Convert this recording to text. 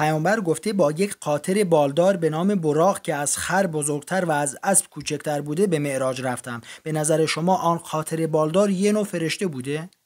پیامبر گفته با یک قاطر بالدار به نام براق که از خر بزرگتر و از اسب کوچکتر بوده به معراج رفتم به نظر شما آن قاطر بالدار یه نوع فرشته بوده